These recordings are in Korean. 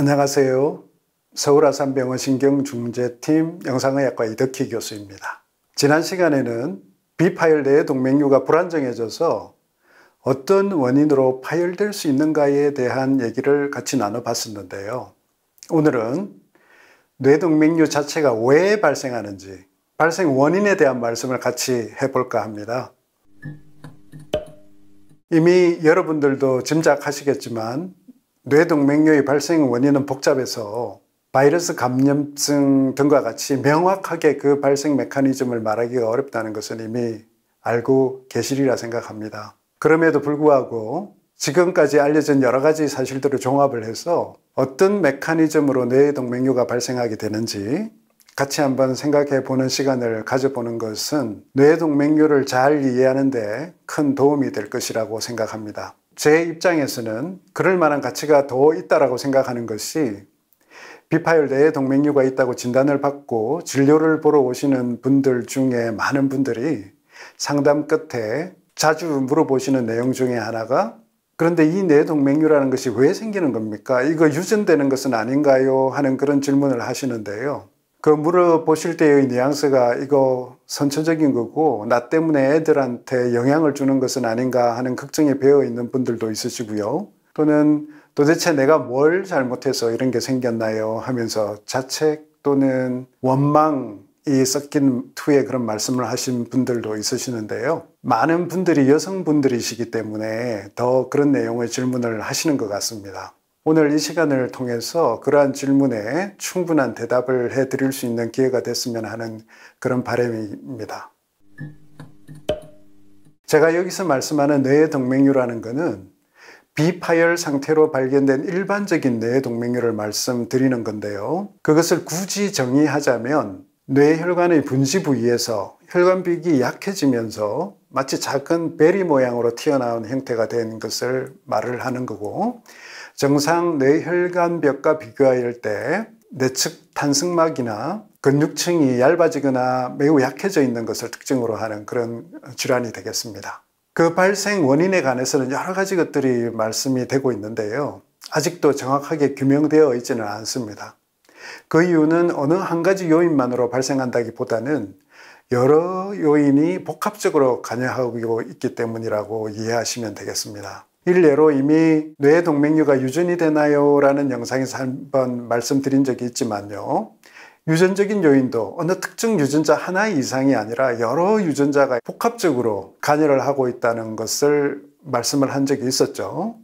안녕하세요. 서울아산병원 신경중재팀 영상의학과 이덕희 교수입니다. 지난 시간에는 비파열 내 동맥류가 불안정해져서 어떤 원인으로 파열될 수 있는가에 대한 얘기를 같이 나눠봤었는데요. 오늘은 뇌동맥류 자체가 왜 발생하는지 발생 원인에 대한 말씀을 같이 해볼까 합니다. 이미 여러분들도 짐작하시겠지만 뇌동맥류의 발생 원인은 복잡해서 바이러스 감염증 등과 같이 명확하게 그 발생 메커니즘을 말하기가 어렵다는 것은 이미 알고 계시리라 생각합니다. 그럼에도 불구하고 지금까지 알려진 여러 가지 사실들을 종합을 해서 어떤 메커니즘으로 뇌 동맥류가 발생하게 되는지 같이 한번 생각해 보는 시간을 가져보는 것은 뇌 동맥류를 잘 이해하는데 큰 도움이 될 것이라고 생각합니다. 제 입장에서는 그럴 만한 가치가 더 있다라고 생각하는 것이 비파열 내에 동맥류가 있다고 진단을 받고 진료를 보러 오시는 분들 중에 많은 분들이 상담 끝에 자주 물어보시는 내용 중에 하나가 그런데 이 뇌동맥류라는 것이 왜 생기는 겁니까? 이거 유전되는 것은 아닌가요? 하는 그런 질문을 하시는데요. 그 물어보실 때의 뉘앙스가 이거 선천적인 거고 나 때문에 애들한테 영향을 주는 것은 아닌가 하는 걱정에 배어 있는 분들도 있으시고요. 또는 도대체 내가 뭘 잘못해서 이런 게 생겼나요 하면서 자책 또는 원망이 섞인 투의 그런 말씀을 하신 분들도 있으시는데요. 많은 분들이 여성분들이시기 때문에 더 그런 내용의 질문을 하시는 것 같습니다. 오늘 이 시간을 통해서 그러한 질문에 충분한 대답을 해 드릴 수 있는 기회가 됐으면 하는 그런 바람입니다. 제가 여기서 말씀하는 뇌 동맥류라는 것은 비파열 상태로 발견된 일반적인 뇌 동맥류를 말씀드리는 건데요. 그것을 굳이 정의하자면 뇌혈관의 분지 부위에서 혈관벽이 약해지면서 마치 작은 베리 모양으로 튀어나온 형태가 된 것을 말을 하는 거고 정상 뇌혈관벽과 비교할 때 내측 탄승막이나 근육층이 얇아지거나 매우 약해져 있는 것을 특징으로 하는 그런 질환이 되겠습니다. 그 발생 원인에 관해서는 여러 가지 것들이 말씀이 되고 있는데요. 아직도 정확하게 규명되어 있지는 않습니다. 그 이유는 어느 한 가지 요인만으로 발생한다기 보다는 여러 요인이 복합적으로 관여하고 있기 때문이라고 이해하시면 되겠습니다. 일례로 이미 뇌 동맥류가 유전이 되나요? 라는 영상에서 한번 말씀드린 적이 있지만요. 유전적인 요인도 어느 특정 유전자 하나 이상이 아니라 여러 유전자가 복합적으로 관여를 하고 있다는 것을 말씀을 한 적이 있었죠.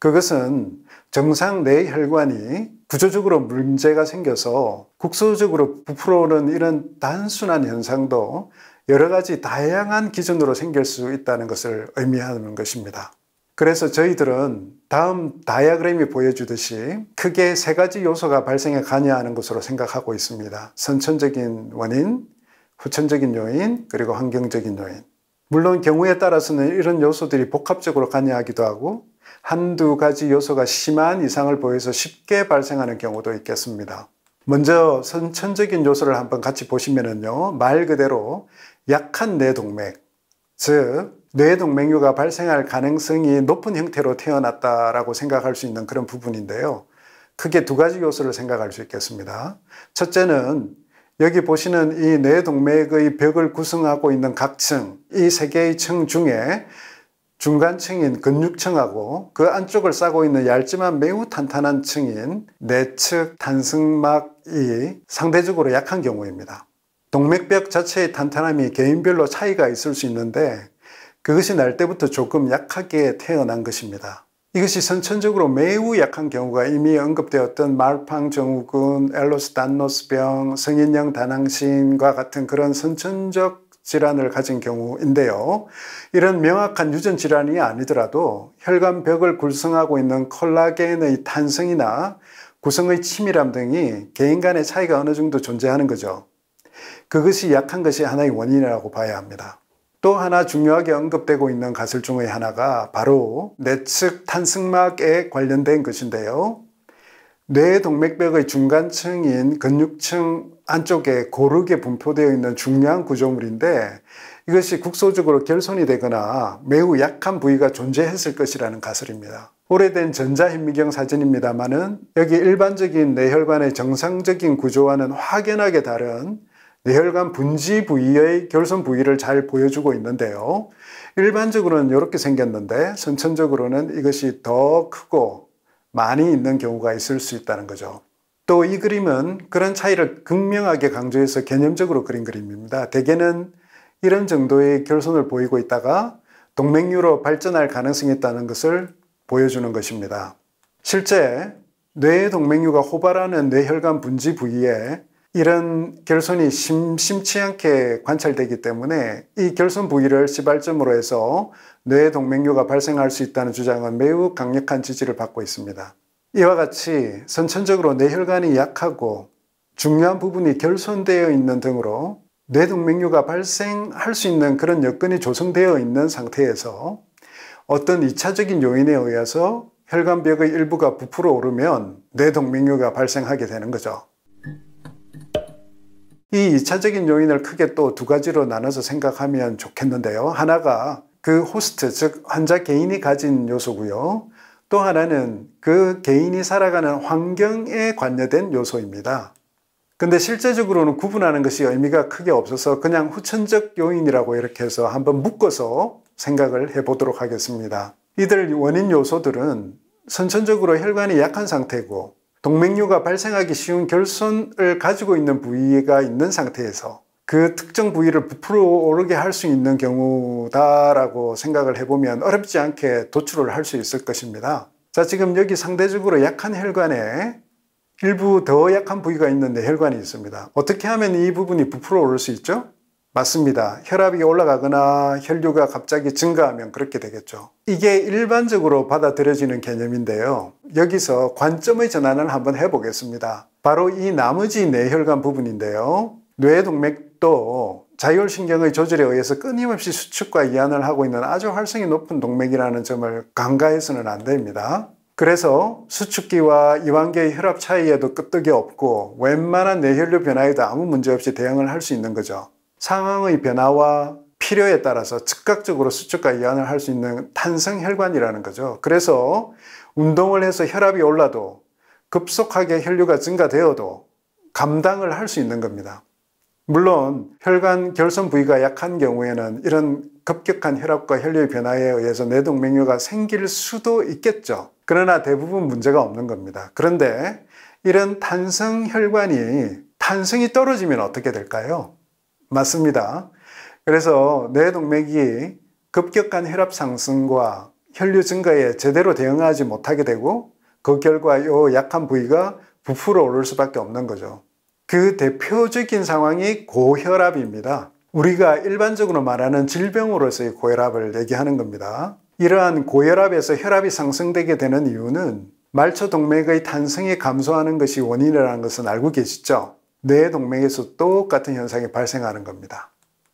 그것은 정상 뇌혈관이 구조적으로 문제가 생겨서 국소적으로 부풀어오는 이런 단순한 현상도 여러 가지 다양한 기준으로 생길 수 있다는 것을 의미하는 것입니다. 그래서 저희들은 다음 다이아그램이 보여주듯이 크게 세 가지 요소가 발생해 가냐 하는 것으로 생각하고 있습니다. 선천적인 원인, 후천적인 요인, 그리고 환경적인 요인. 물론 경우에 따라서는 이런 요소들이 복합적으로 관여하기도 하고 한두 가지 요소가 심한 이상을 보여서 쉽게 발생하는 경우도 있겠습니다. 먼저 선천적인 요소를 한번 같이 보시면요말 그대로 약한 뇌동맥, 즉, 뇌동맥류가 발생할 가능성이 높은 형태로 태어났다라고 생각할 수 있는 그런 부분인데요. 크게 두 가지 요소를 생각할 수 있겠습니다. 첫째는 여기 보시는 이 뇌동맥의 벽을 구성하고 있는 각층, 이 세 개의 층 중에 중간층인 근육층하고 그 안쪽을 싸고 있는 얇지만 매우 탄탄한 층인 내측 단승막이 상대적으로 약한 경우입니다. 동맥벽 자체의 탄탄함이 개인별로 차이가 있을 수 있는데 그것이 날 때부터 조금 약하게 태어난 것입니다. 이것이 선천적으로 매우 약한 경우가 이미 언급되었던 말팡 증후군, 엘로스 단노스병, 성인형 다낭신과 같은 그런 선천적 질환을 가진 경우인데요. 이런 명확한 유전 질환이 아니더라도 혈관벽을 굴성하고 있는 콜라겐의 탄성이나 구성의 치밀함 등이 개인 간의 차이가 어느 정도 존재하는 거죠. 그것이 약한 것이 하나의 원인이라고 봐야 합니다. 또 하나 중요하게 언급되고 있는 가설 중의 하나가 바로 내측 탄승막에 관련된 것인데요. 뇌 동맥벽의 중간층인 근육층 안쪽에 고르게 분포되어 있는 중요한 구조물인데 이것이 국소적으로 결손이 되거나 매우 약한 부위가 존재했을 것이라는 가설입니다. 오래된 전자현미경 사진입니다만은 여기 일반적인 뇌혈관의 정상적인 구조와는 확연하게 다른 뇌혈관 분지 부위의 결손 부위를 잘 보여주고 있는데요. 일반적으로는 이렇게 생겼는데 선천적으로는 이것이 더 크고 많이 있는 경우가 있을 수 있다는 거죠. 또 이 그림은 그런 차이를 극명하게 강조해서 개념적으로 그린 그림입니다. 대개는 이런 정도의 결손을 보이고 있다가 동맥류로 발전할 가능성이 있다는 것을 보여주는 것입니다. 실제 뇌 동맥류가 호발하는 뇌혈관 분지 부위에 이런 결손이 심심치 않게 관찰되기 때문에 이 결손 부위를 시발점으로 해서 뇌 동맥류가 발생할 수 있다는 주장은 매우 강력한 지지를 받고 있습니다. 이와 같이 선천적으로 뇌혈관이 약하고 중요한 부분이 결손되어 있는 등으로 뇌동맥류가 발생할 수 있는 그런 여건이 조성되어 있는 상태에서 어떤 2차적인 요인에 의해서 혈관벽의 일부가 부풀어 오르면 뇌동맥류가 발생하게 되는 거죠. 이 2차적인 요인을 크게 또 두 가지로 나눠서 생각하면 좋겠는데요. 하나가 그 호스트, 즉 환자 개인이 가진 요소고요. 또 하나는 그 개인이 살아가는 환경에 관여된 요소입니다. 근데 실제적으로는 구분하는 것이 의미가 크게 없어서 그냥 후천적 요인이라고 이렇게 해서 한번 묶어서 생각을 해보도록 하겠습니다. 이들 원인 요소들은 선천적으로 혈관이 약한 상태고 동맥류가 발생하기 쉬운 결손을 가지고 있는 부위가 있는 상태에서 그 특정 부위를 부풀어 오르게 할 수 있는 경우다라고 생각을 해보면 어렵지 않게 도출을 할 수 있을 것입니다. 자, 지금 여기 상대적으로 약한 혈관에 일부 더 약한 부위가 있는데 혈관이 있습니다. 어떻게 하면 이 부분이 부풀어 오를 수 있죠? 맞습니다. 혈압이 올라가거나 혈류가 갑자기 증가하면 그렇게 되겠죠. 이게 일반적으로 받아들여지는 개념인데요. 여기서 관점의 전환을 한번 해보겠습니다. 바로 이 나머지 뇌혈관 부분인데요. 뇌동맥도 자율신경의 조절에 의해서 끊임없이 수축과 이완을 하고 있는 아주 활성이 높은 동맥이라는 점을 간과해서는 안 됩니다. 그래서 수축기와 이완계의 혈압 차이에도 끄떡이 없고 웬만한 뇌혈류 변화에도 아무 문제 없이 대응을 할 수 있는 거죠. 상황의 변화와 필요에 따라서 즉각적으로 수축과 이완을 할 수 있는 탄성혈관이라는 거죠. 그래서 운동을 해서 혈압이 올라도 급속하게 혈류가 증가되어도 감당을 할 수 있는 겁니다. 물론 혈관 결손 부위가 약한 경우에는 이런 급격한 혈압과 혈류의 변화에 의해서 뇌동맥류가 생길 수도 있겠죠. 그러나 대부분 문제가 없는 겁니다. 그런데 이런 탄성혈관이 탄성이 떨어지면 어떻게 될까요? 맞습니다. 그래서 뇌동맥이 급격한 혈압 상승과 혈류 증가에 제대로 대응하지 못하게 되고 그 결과 이 약한 부위가 부풀어 오를 수밖에 없는 거죠. 그 대표적인 상황이 고혈압입니다. 우리가 일반적으로 말하는 질병으로서의 고혈압을 얘기하는 겁니다. 이러한 고혈압에서 혈압이 상승되게 되는 이유는 말초 동맥의 탄성이 감소하는 것이 원인이라는 것은 알고 계시죠? 뇌 동맥에서 똑같은 현상이 발생하는 겁니다.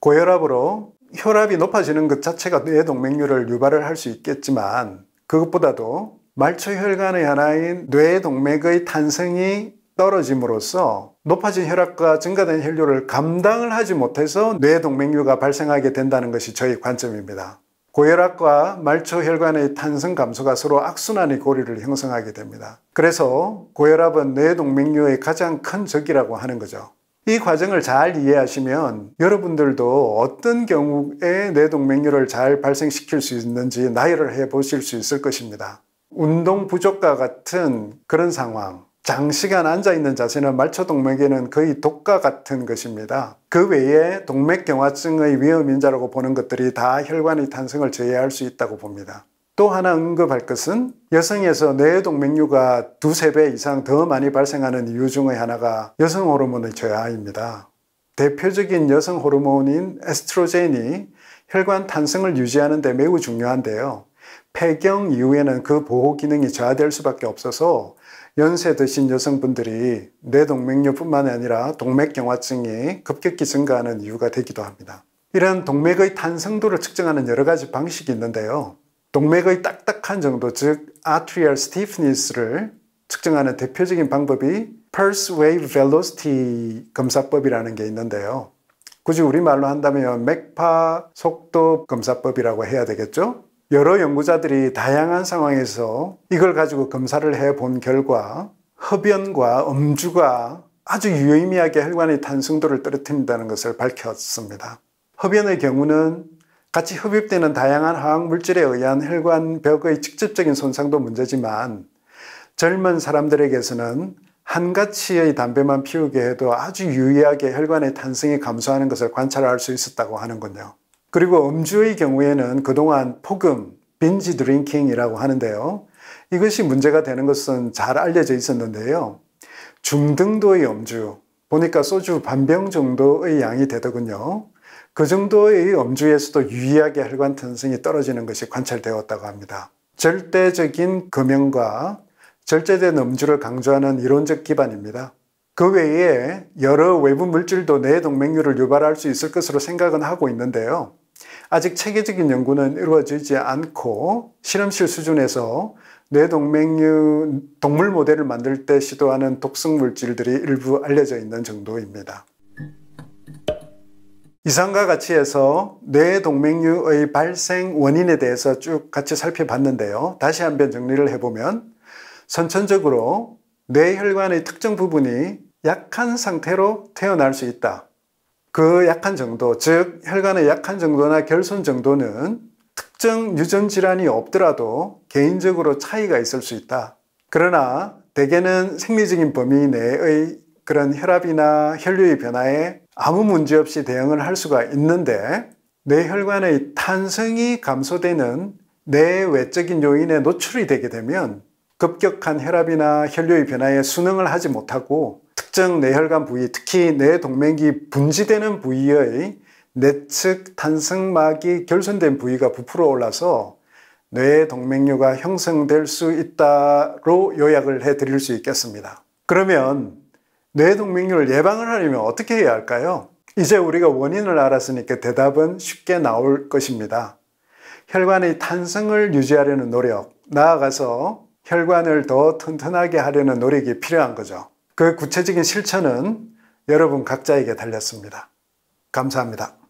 고혈압으로 혈압이 높아지는 것 자체가 뇌 동맥류를 유발을 할 수 있겠지만 그것보다도 말초혈관의 하나인 뇌 동맥의 탄성이 떨어짐으로써 높아진 혈압과 증가된 혈류를 감당을 하지 못해서 뇌 동맥류가 발생하게 된다는 것이 저희 관점입니다. 고혈압과 말초혈관의 탄성 감소가 서로 악순환의 고리를 형성하게 됩니다. 그래서 고혈압은 뇌동맥류의 가장 큰 적이라고 하는 거죠. 이 과정을 잘 이해하시면 여러분들도 어떤 경우에 뇌동맥류를 잘 발생시킬 수 있는지 나열을 해 보실 수 있을 것입니다. 운동 부족과 같은 그런 상황, 장시간 앉아있는 자세는 말초동맥에는 거의 독과 같은 것입니다. 그 외에 동맥경화증의 위험인자라고 보는 것들이 다 혈관의 탄성을 제외할 수 있다고 봅니다. 또 하나 언급할 것은 여성에서 뇌동맥류가 두세 배 이상 더 많이 발생하는 이유 중의 하나가 여성 호르몬의 저하입니다. 대표적인 여성 호르몬인 에스트로젠이 혈관 탄성을 유지하는 데 매우 중요한데요. 폐경 이후에는 그 보호 기능이 저하될 수밖에 없어서 연세 드신 여성분들이 뇌동맥류뿐만 아니라 동맥경화증이 급격히 증가하는 이유가 되기도 합니다. 이런 동맥의 탄성도를 측정하는 여러 가지 방식이 있는데요. 동맥의 딱딱한 정도, 즉 atrial stiffness를 측정하는 대표적인 방법이 pulse wave velocity 검사법이라는 게 있는데요. 굳이 우리말로 한다면 맥파 속도 검사법이라고 해야 되겠죠? 여러 연구자들이 다양한 상황에서 이걸 가지고 검사를 해 본 결과 흡연과 음주가 아주 유의미하게 혈관의 탄성도를 떨어뜨린다는 것을 밝혔습니다. 흡연의 경우는 같이 흡입되는 다양한 화학물질에 의한 혈관 벽의 직접적인 손상도 문제지만 젊은 사람들에게서는 한가치의 담배만 피우게 해도 아주 유의하게 혈관의 탄성이 감소하는 것을 관찰할 수 있었다고 하는군요. 그리고 음주의 경우에는 그동안 폭음, 빈지 드링킹이라고 하는데요. 이것이 문제가 되는 것은 잘 알려져 있었는데요. 중등도의 음주, 보니까 소주 반병 정도의 양이 되더군요. 그 정도의 음주에서도 유의하게 혈관 탄성이 떨어지는 것이 관찰되었다고 합니다. 절대적인 금연과 절제된 음주를 강조하는 이론적 기반입니다. 그 외에 여러 외부 물질도 뇌 동맥류를 유발할 수 있을 것으로 생각은 하고 있는데요. 아직 체계적인 연구는 이루어지지 않고 실험실 수준에서 뇌동맥류 동물 모델을 만들 때 시도하는 독성 물질들이 일부 알려져 있는 정도입니다. 이상과 같이 해서 뇌동맥류의 발생 원인에 대해서 쭉 같이 살펴봤는데요. 다시 한번 정리를 해보면 선천적으로 뇌혈관의 특정 부분이 약한 상태로 태어날 수 있다. 그 약한 정도, 즉 혈관의 약한 정도나 결손 정도는 특정 유전 질환이 없더라도 개인적으로 차이가 있을 수 있다. 그러나 대개는 생리적인 범위 내의 그런 혈압이나 혈류의 변화에 아무 문제 없이 대응을 할 수가 있는데 뇌혈관의 탄성이 감소되는 뇌외적인 요인에 노출이 되게 되면 급격한 혈압이나 혈류의 변화에 순응을 하지 못하고 특정 뇌혈관 부위, 특히 뇌 동맥이 분지되는 부위의 내측 탄성막이 결손된 부위가 부풀어 올라서 뇌 동맥류가 형성될 수 있다로 요약을 해 드릴 수 있겠습니다. 그러면 뇌 동맥류를 예방을 하려면 어떻게 해야 할까요? 이제 우리가 원인을 알았으니까 대답은 쉽게 나올 것입니다. 혈관의 탄성을 유지하려는 노력, 나아가서 혈관을 더 튼튼하게 하려는 노력이 필요한 거죠. 그 구체적인 실천은 여러분 각자에게 달렸습니다. 감사합니다.